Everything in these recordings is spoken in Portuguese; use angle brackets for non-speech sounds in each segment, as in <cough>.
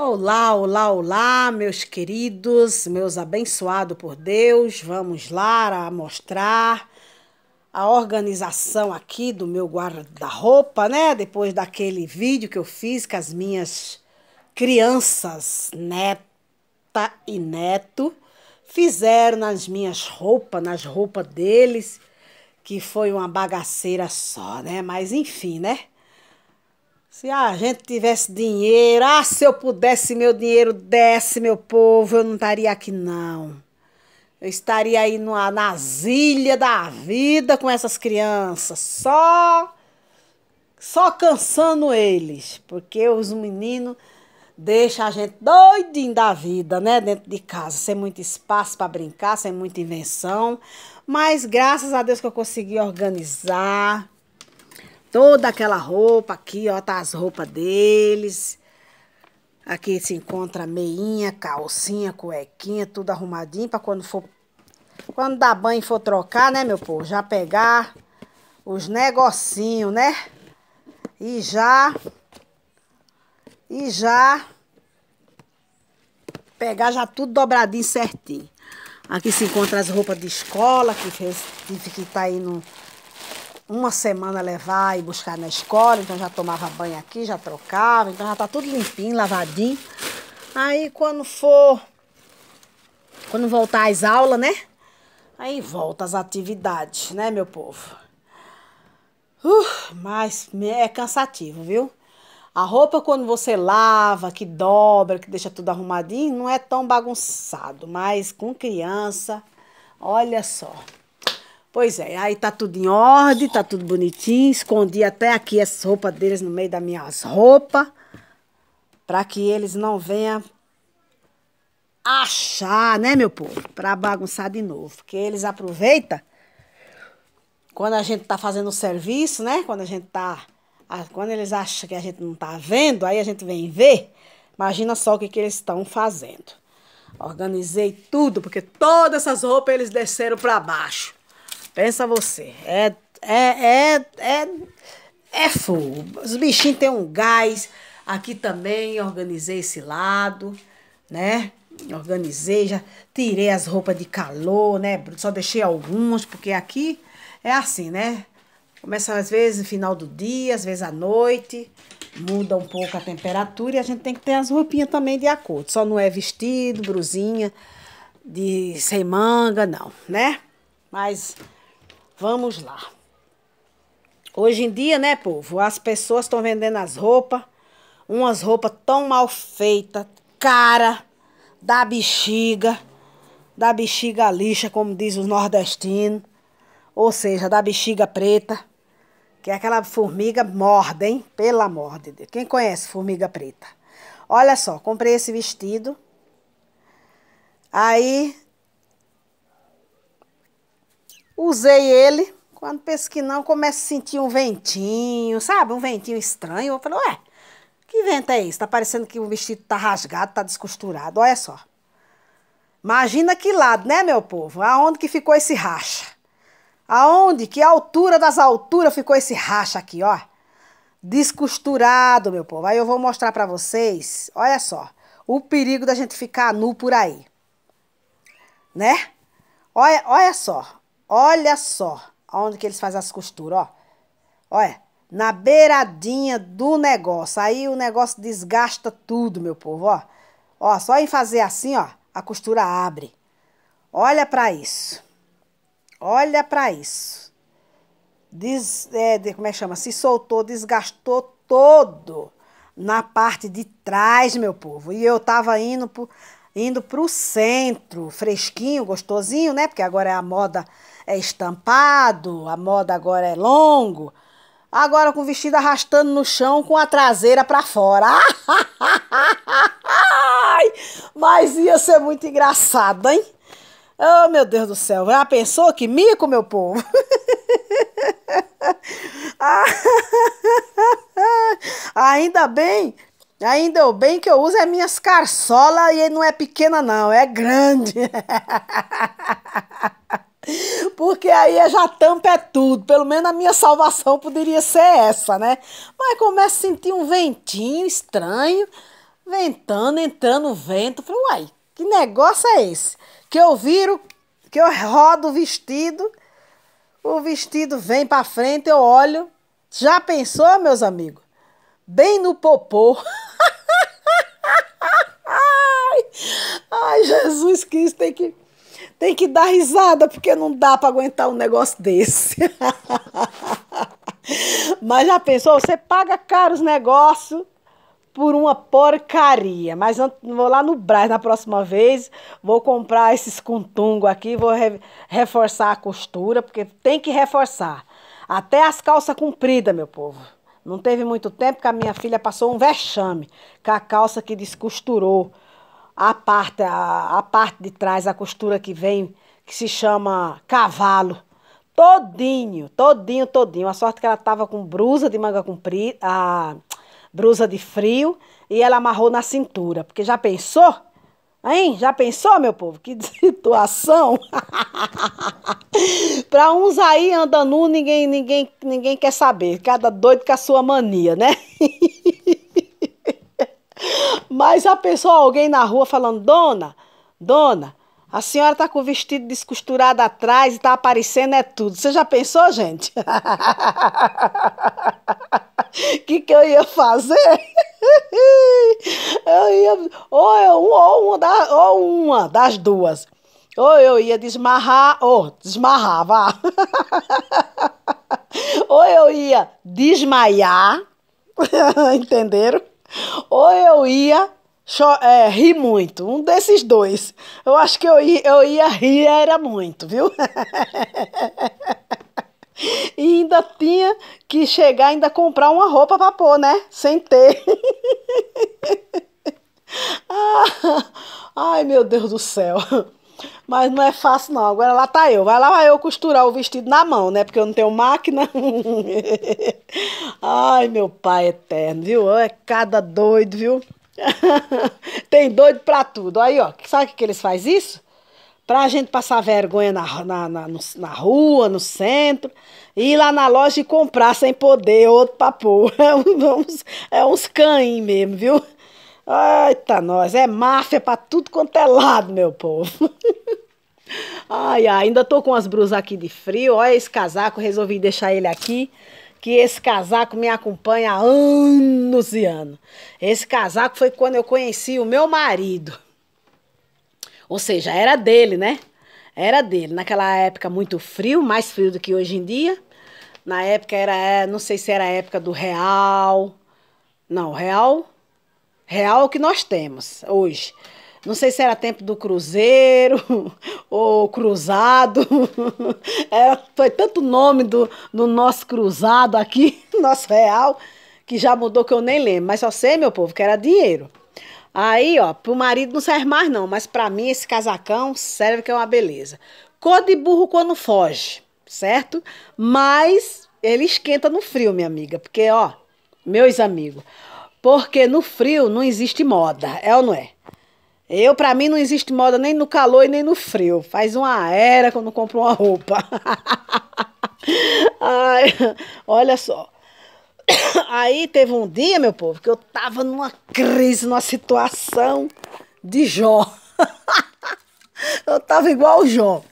Olá, olá, olá, meus queridos, meus abençoados por Deus. Vamos lá mostrar a organização aqui do meu guarda-roupa, né? Depois daquele vídeo que eu fiz com as minhas crianças, neta e neto, fizeram nas minhas roupas, nas roupas deles, que foi uma bagaceira só, né? Mas enfim, né? Se a gente tivesse dinheiro, ah, se eu pudesse meu dinheiro desse, meu povo, eu não estaria aqui não. Eu estaria aí numa, nas ilhas da vida com essas crianças, só só cansando eles, porque os meninos deixam a gente doidinho da vida, né, dentro de casa, sem muito espaço para brincar, sem muita invenção. Mas graças a Deus que eu consegui organizar Toda aquela roupa aqui, ó, tá as roupas deles. Aqui se encontra meinha, calcinha, cuequinha, tudo arrumadinho para quando for quando dá banho e for trocar, né, meu povo, já pegar os negocinhos, né? E já e já pegar já tudo dobradinho certinho. Aqui se encontra as roupas de escola que fez que tá aí no uma semana levar e buscar na escola, então já tomava banho aqui, já trocava, então já tá tudo limpinho, lavadinho. Aí quando for, quando voltar às aulas, né? Aí volta as atividades, né, meu povo? Uh, mas é cansativo, viu? A roupa, quando você lava, que dobra, que deixa tudo arrumadinho, não é tão bagunçado, mas com criança, olha só. Pois é, aí tá tudo em ordem, tá tudo bonitinho. Escondi até aqui as roupas deles no meio das minhas roupas, para que eles não venham achar, né, meu povo, para bagunçar de novo, porque eles aproveitam quando a gente tá fazendo o serviço, né? Quando a gente tá quando eles acham que a gente não tá vendo, aí a gente vem ver. Imagina só o que que eles estão fazendo. Organizei tudo, porque todas essas roupas eles desceram para baixo. Pensa você. É, é, é, é, é fogo. Os bichinhos têm um gás. Aqui também organizei esse lado, né? Organizei, já tirei as roupas de calor, né? Só deixei algumas, porque aqui é assim, né? Começa às vezes no final do dia, às vezes à noite, muda um pouco a temperatura e a gente tem que ter as roupinhas também de acordo. Só não é vestido, brusinha, de sem manga, não, né? Mas Vamos lá. Hoje em dia, né, povo? As pessoas estão vendendo as roupas, umas roupas tão mal feitas, cara, da bexiga, da bexiga lixa, como diz os nordestinos, ou seja, da bexiga preta, que é aquela formiga morda, hein? Pelo amor de Deus. Quem conhece formiga preta? Olha só, comprei esse vestido. Aí Usei ele. Quando penso que não, começo a sentir um ventinho, sabe? Um ventinho estranho. Eu falei, ué, que vento é esse? Tá parecendo que o vestido tá rasgado, tá descosturado. Olha só. Imagina que lado, né, meu povo? Aonde que ficou esse racha? Aonde, que altura das alturas ficou esse racha aqui, ó? Descosturado, meu povo. Aí eu vou mostrar para vocês, olha só, o perigo da gente ficar nu por aí. Né? Olha, olha só, Olha só onde que eles fazem as costuras, ó. Olha, na beiradinha do negócio. Aí o negócio desgasta tudo, meu povo, ó. Ó, só em fazer assim, ó, a costura abre. Olha para isso. Olha para isso. Des, é, de, como é que chama? Se soltou, desgastou todo na parte de trás, meu povo. E eu tava indo pro, indo pro centro, fresquinho, gostosinho, né? Porque agora é a moda é estampado, a moda agora é longo. Agora com o vestido arrastando no chão com a traseira para fora. <laughs> Mas ia ser muito engraçado, hein? Oh, meu Deus do céu. Já pensou que mico, meu povo? <laughs> Ainda bem Ainda o bem que eu uso é minhas carçolas e não é pequena não, é grande. <laughs> porque aí é já tampa é tudo. Pelo menos a minha salvação poderia ser essa, né? Mas começa a sentir um ventinho estranho, ventando, entrando vento. Falei, uai, que negócio é esse? Que eu viro, que eu rodo o vestido, o vestido vem para frente, eu olho. Já pensou, meus amigos? Bem no popô. <laughs> Ai, Jesus Cristo tem que tem que dar risada, porque não dá para aguentar um negócio desse. <laughs> mas já pensou? Você paga caro os negócios por uma porcaria. Mas eu vou lá no Brás na próxima vez, vou comprar esses contungo aqui, vou re reforçar a costura, porque tem que reforçar. Até as calças compridas, meu povo. Não teve muito tempo que a minha filha passou um vexame com a calça que descosturou a parte, a, a parte de trás, a costura que vem, que se chama cavalo todinho, todinho, todinho. A sorte que ela tava com brusa de manga comprida, a brusa de frio, e ela amarrou na cintura. Porque já pensou? Hein? Já pensou, meu povo? Que <laughs> situação! <laughs> Para uns aí andando nu, ninguém, ninguém, ninguém quer saber. Cada doido com a sua mania, né? <laughs> Mas a pessoa, alguém na rua falando, dona, dona, a senhora tá com o vestido descosturado atrás e tá aparecendo é tudo. Você já pensou, gente? O <laughs> que, que eu ia fazer? Eu ia, ou, eu, ou, uma, da, ou uma das duas. Ou eu ia desmarrar, ou desmarrava. <laughs> ou eu ia desmaiar. <laughs> Entenderam? <laughs> Ou eu ia é, rir muito, um desses dois. Eu acho que eu ia, eu ia rir, era muito, viu? <laughs> e ainda tinha que chegar, ainda comprar uma roupa para pôr, né? Sem ter. <laughs> ah, ai, meu Deus do céu. Mas não é fácil, não. Agora lá tá eu. Vai lá, vai eu costurar o vestido na mão, né? Porque eu não tenho máquina. <laughs> Ai, meu pai eterno, viu? É cada doido, viu? <laughs> Tem doido pra tudo. Aí, ó, sabe o que, que eles fazem isso? Pra gente passar vergonha na, na, na, na rua, no centro, ir lá na loja e comprar sem poder, é outro papo. <laughs> É, é uns, é uns cães mesmo, viu? Eita, tá nós, é máfia pra tudo quanto é lado, meu povo. Ai, ainda tô com as brusas aqui de frio. Olha esse casaco, resolvi deixar ele aqui. Que esse casaco me acompanha há anos e anos. Esse casaco foi quando eu conheci o meu marido. Ou seja, era dele, né? Era dele. Naquela época, muito frio, mais frio do que hoje em dia. Na época era, é, não sei se era a época do real. Não, real. Real é o que nós temos hoje. Não sei se era tempo do Cruzeiro <laughs> ou Cruzado. <laughs> Era, foi tanto nome do, do nosso cruzado aqui, <laughs> nosso real, que já mudou que eu nem lembro. Mas só sei, meu povo, que era dinheiro. Aí, ó, pro marido não serve mais não, mas para mim esse casacão serve que é uma beleza. Cor de burro quando foge, certo? Mas ele esquenta no frio, minha amiga, porque, ó, meus amigos, porque no frio não existe moda, é ou não é? Eu, para mim, não existe moda nem no calor e nem no frio. Faz uma era quando compro uma roupa. <laughs> Ai, olha só. Aí teve um dia, meu povo, que eu tava numa crise, numa situação de Jó. <laughs> Eu tava igual o Jó.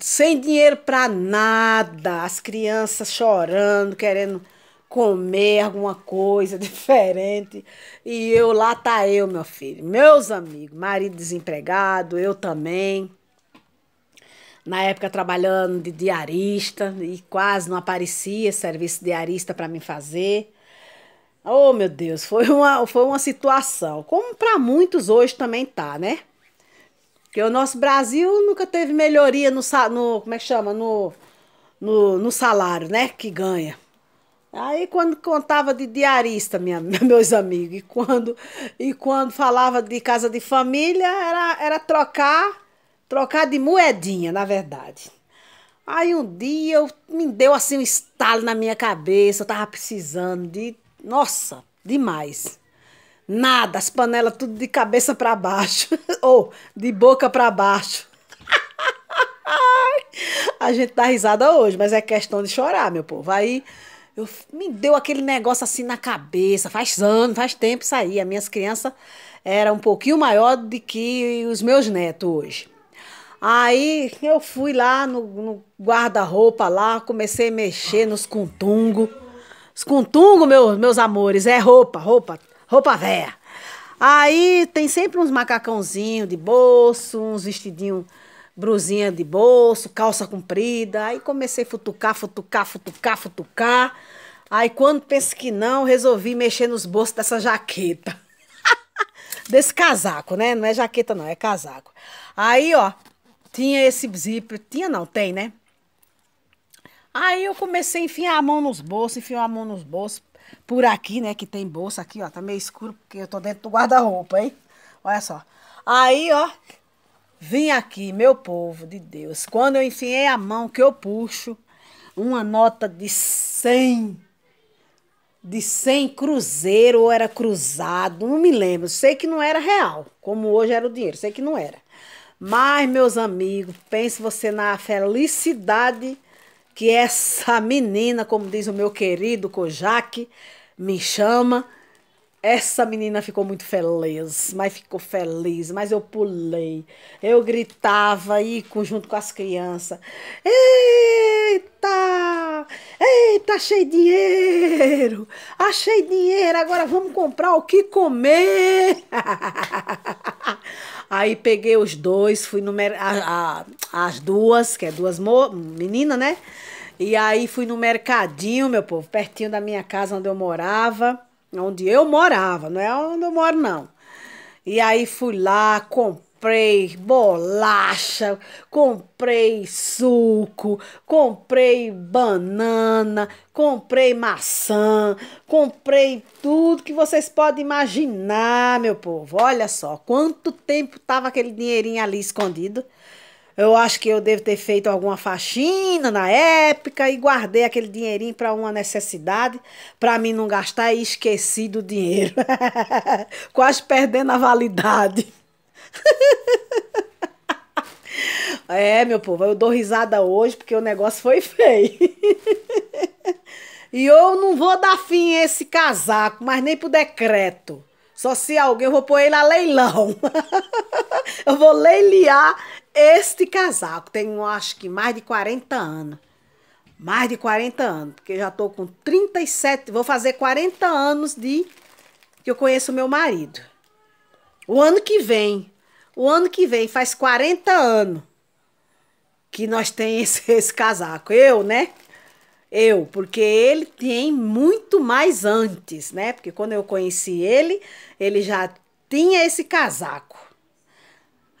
Sem dinheiro para nada, as crianças chorando, querendo comer alguma coisa <laughs> diferente. E eu lá tá eu, meu filho, meus amigos, marido desempregado, eu também. Na época trabalhando de diarista e quase não aparecia serviço diarista para mim fazer. Oh, meu Deus, foi uma, foi uma situação, como para muitos hoje também tá, né? Porque o nosso Brasil nunca teve melhoria no, no como é que chama, no, no, no salário, né, que ganha. Aí quando contava de diarista, minha, <laughs> meus amigos, e quando, e quando falava de casa de família, era, era trocar, trocar de moedinha, na verdade. Aí um dia eu, me deu assim um estalo na minha cabeça, eu tava precisando de. Nossa, demais. Nada, as panelas tudo de cabeça para baixo, <laughs> ou de boca para baixo. <laughs> A gente dá risada hoje, mas é questão de chorar, meu povo. Aí eu, me deu aquele negócio assim na cabeça, faz anos, faz tempo isso aí. As minhas crianças eram um pouquinho maior do que os meus netos hoje. Aí eu fui lá no, no guarda-roupa lá, comecei a mexer nos contungos. Os contungos, meus, meus amores, é roupa, roupa, roupa velha. Aí tem sempre uns macacãozinhos de bolso, uns vestidinhos brusinha de bolso, calça comprida. Aí comecei a futucar, futucar, futucar, futucar. Aí quando pensei que não, resolvi mexer nos bolsos dessa jaqueta. <laughs> Desse casaco, né? Não é jaqueta não, é casaco. Aí, ó, tinha esse zíper. Tinha não, tem, né? Aí eu comecei a enfiar a mão nos bolsos, enfiar a mão nos bolsos. Por aqui, né, que tem bolsa aqui, ó. Tá meio escuro porque eu tô dentro do guarda-roupa, hein? Olha só. Aí, ó, vim aqui, meu povo de Deus. Quando eu enfiei a mão que eu puxo, uma nota de 100 de 100 cruzeiro ou era cruzado, não me lembro. Sei que não era real, como hoje era o dinheiro, sei que não era. Mas, meus amigos, pense você na felicidade que essa menina, como diz o meu querido Kojak, me chama essa menina ficou muito feliz, mas ficou feliz, mas eu pulei. Eu gritava aí junto com as crianças. Eita! Eita, achei dinheiro! Achei dinheiro, agora vamos comprar o que comer! <laughs> Aí peguei os dois, fui no as duas, que é duas meninas, né? E aí fui no mercadinho, meu povo, pertinho da minha casa onde eu morava onde eu morava, não é onde eu moro, não. E aí fui lá, comprei bolacha, comprei suco, comprei banana, comprei maçã, comprei tudo que vocês podem imaginar, meu povo. Olha só, quanto tempo tava aquele dinheirinho ali escondido. Eu acho que eu devo ter feito alguma faxina na época e guardei aquele dinheirinho para uma necessidade, para mim não gastar e esqueci do dinheiro. <laughs> Quase perdendo a validade. <laughs> É, meu povo, eu dou risada hoje porque o negócio foi feio. <laughs> e eu não vou dar fim a esse casaco, mas nem por decreto. Só se alguém, eu vou pôr ele a leilão. <laughs> eu vou leiliar este casaco. Tenho, acho que, mais de 40 anos. Mais de 40 anos, porque já estou com 37, vou fazer 40 anos de que eu conheço meu marido. O ano que vem, o ano que vem faz 40 anos que nós temos esse, esse casaco. Eu, né? Eu, porque ele tem muito mais antes, né? Porque quando eu conheci ele, ele já tinha esse casaco.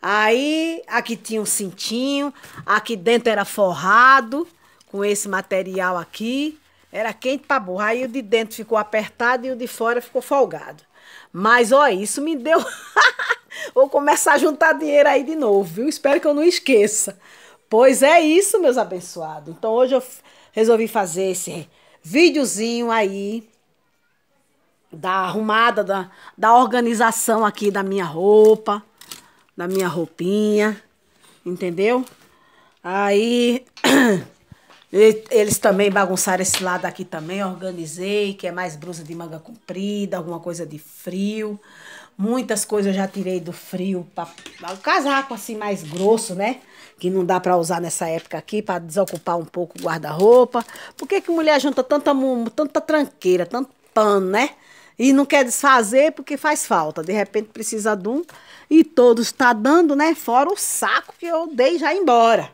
Aí aqui tinha um cintinho, aqui dentro era forrado com esse material aqui. Era quente pra burra. Aí o de dentro ficou apertado e o de fora ficou folgado. Mas, ó, isso me deu. <laughs> Vou começar a juntar dinheiro aí de novo, viu? Espero que eu não esqueça. Pois é isso, meus abençoados. Então hoje eu resolvi fazer esse videozinho aí da arrumada, da, da organização aqui da minha roupa, da minha roupinha, entendeu? Aí <clears throat> eles também bagunçaram esse lado aqui também, organizei, que é mais blusa de manga comprida, alguma coisa de frio. Muitas coisas eu já tirei do frio, pra, o casaco assim mais grosso, né? que não dá para usar nessa época aqui, para desocupar um pouco o guarda-roupa. Por que, que mulher junta tanta, tanta tranqueira, tanto pano, né? E não quer desfazer porque faz falta. De repente precisa de um e todos está dando, né? Fora o saco que eu dei já embora.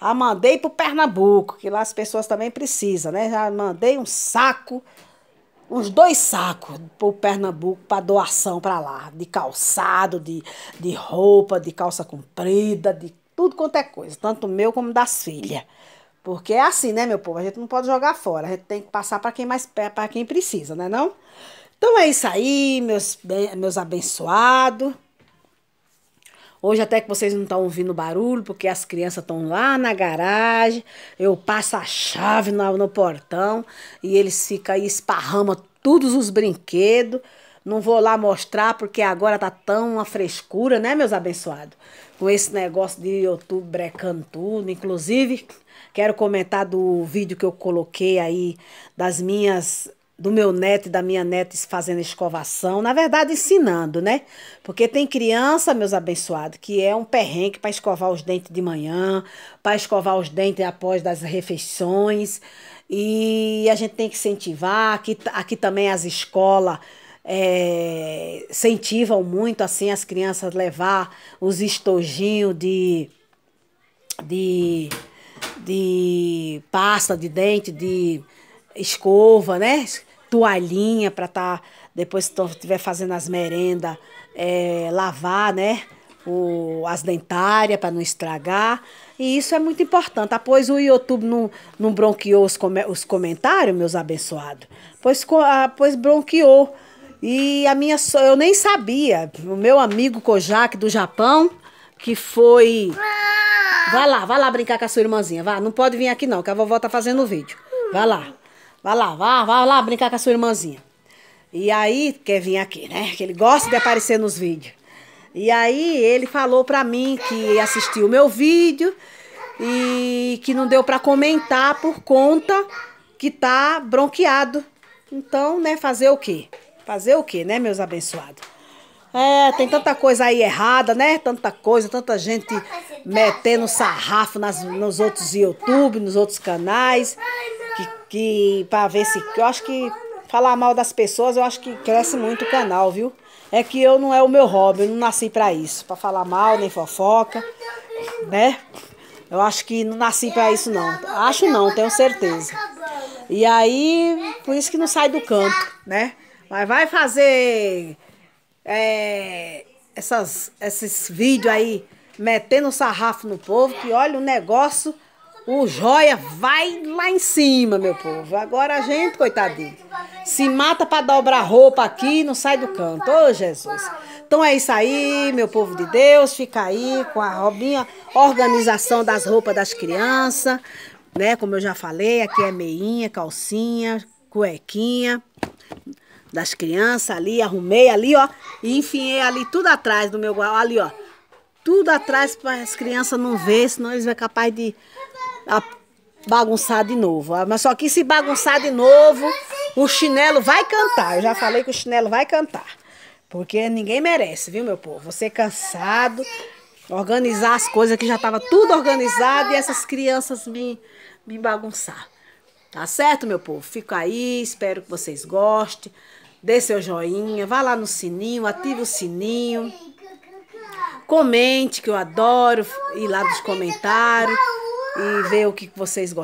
A ah, mandei para o Pernambuco, que lá as pessoas também precisam, né? Já mandei um saco uns dois sacos para o Pernambuco para doação para lá, de calçado, de, de roupa, de calça comprida, de tudo quanto é coisa, tanto meu como das filhas. Porque é assim, né, meu povo? A gente não pode jogar fora, a gente tem que passar para quem mais para quem precisa, né, não? Então é isso aí, meus meus abençoados. Hoje até que vocês não estão ouvindo barulho, porque as crianças estão lá na garagem, eu passo a chave no, no portão e eles ficam aí, esparrama todos os brinquedos. Não vou lá mostrar porque agora tá tão uma frescura, né, meus abençoados? Com esse negócio de YouTube brecando tudo. Inclusive, quero comentar do vídeo que eu coloquei aí das minhas do meu neto e da minha neta fazendo escovação, na verdade ensinando, né? Porque tem criança, meus abençoados, que é um perrengue para escovar os dentes de manhã, para escovar os dentes após das refeições. E a gente tem que incentivar, aqui, aqui também as escolas é, incentivam muito assim as crianças levar os estojinhos de, de, de pasta de dente, de escova, né? Toalhinha para estar, tá, depois que estiver fazendo as merendas, é, lavar, né? o, as dentárias para não estragar. E isso é muito importante. Após o YouTube não, não bronqueou os, com, os comentários, meus abençoados, pois, ah, pois bronqueou e a minha so... eu nem sabia. O meu amigo Kojak do Japão, que foi. Vai lá, vai lá brincar com a sua irmãzinha. Vá, não pode vir aqui não, que a vovó tá fazendo o vídeo. Vai lá. Vai lá, vai, vá lá brincar com a sua irmãzinha. E aí, quer vir aqui, né? Que ele gosta de aparecer nos vídeos. E aí ele falou pra mim que assistiu o meu vídeo e que não deu para comentar por conta que tá bronqueado. Então, né, fazer o quê? Fazer o quê, né, meus abençoados? É, tem tanta coisa aí errada, né? Tanta coisa, tanta gente metendo sarrafo nas, nos outros YouTube, nos outros canais. Que, que pra ver se. Eu acho que falar mal das pessoas, eu acho que cresce muito o canal, viu? É que eu não é o meu hobby, eu não nasci para isso, para falar mal, nem fofoca, né? Eu acho que não nasci para isso não. Acho não, tenho certeza. E aí, por isso que não sai do canto, né? Mas vai fazer é, essas, esses vídeos aí metendo sarrafo no povo, que olha o negócio, o joia vai lá em cima, meu povo. Agora a gente, coitadinho, se mata para dobrar roupa aqui e não sai do canto. Ô, Jesus. Então é isso aí, meu povo de Deus. Fica aí com a Robinha, organização das roupas das crianças, né? Como eu já falei, aqui é meinha, calcinha, cuequinha das crianças ali, arrumei ali, ó, e enfiei ali tudo atrás do meu guau, ali, ó. Tudo atrás para as crianças não ver, senão eles vão capaz de bagunçar de novo. Mas só que se bagunçar de novo, o chinelo vai cantar. Eu já falei que o chinelo vai cantar. Porque ninguém merece, viu, meu povo? Você cansado, organizar as coisas que já estava tudo organizado e essas crianças me, me bagunçar. Tá certo, meu povo? Fico aí, espero que vocês gostem dê seu joinha, vá lá no sininho, ative o sininho. Comente, que eu adoro ir lá nos comentários e ver o que vocês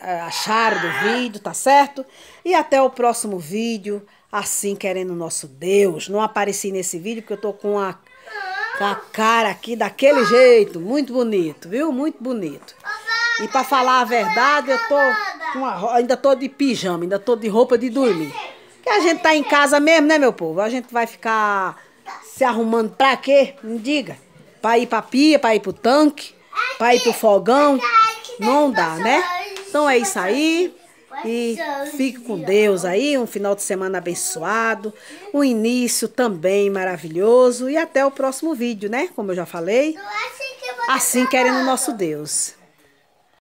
eh, acharam do vídeo, tá certo? E até o próximo vídeo, assim querendo nosso Deus. Não apareci nesse vídeo porque eu tô com a, com a cara aqui daquele jeito, muito bonito, viu? Muito bonito. E para falar a verdade, eu tô ainda tô de pijama, ainda tô de roupa de dormir. E a gente tá em casa mesmo, né, meu povo? A gente vai ficar se arrumando pra quê? Me diga. Pra ir pra pia, pra ir pro tanque, pra ir pro fogão. Não dá, né? Então é isso aí. E fique com Deus aí, um final de semana abençoado, um início também maravilhoso e até o próximo vídeo, né? Como eu já falei, assim querendo o nosso Deus.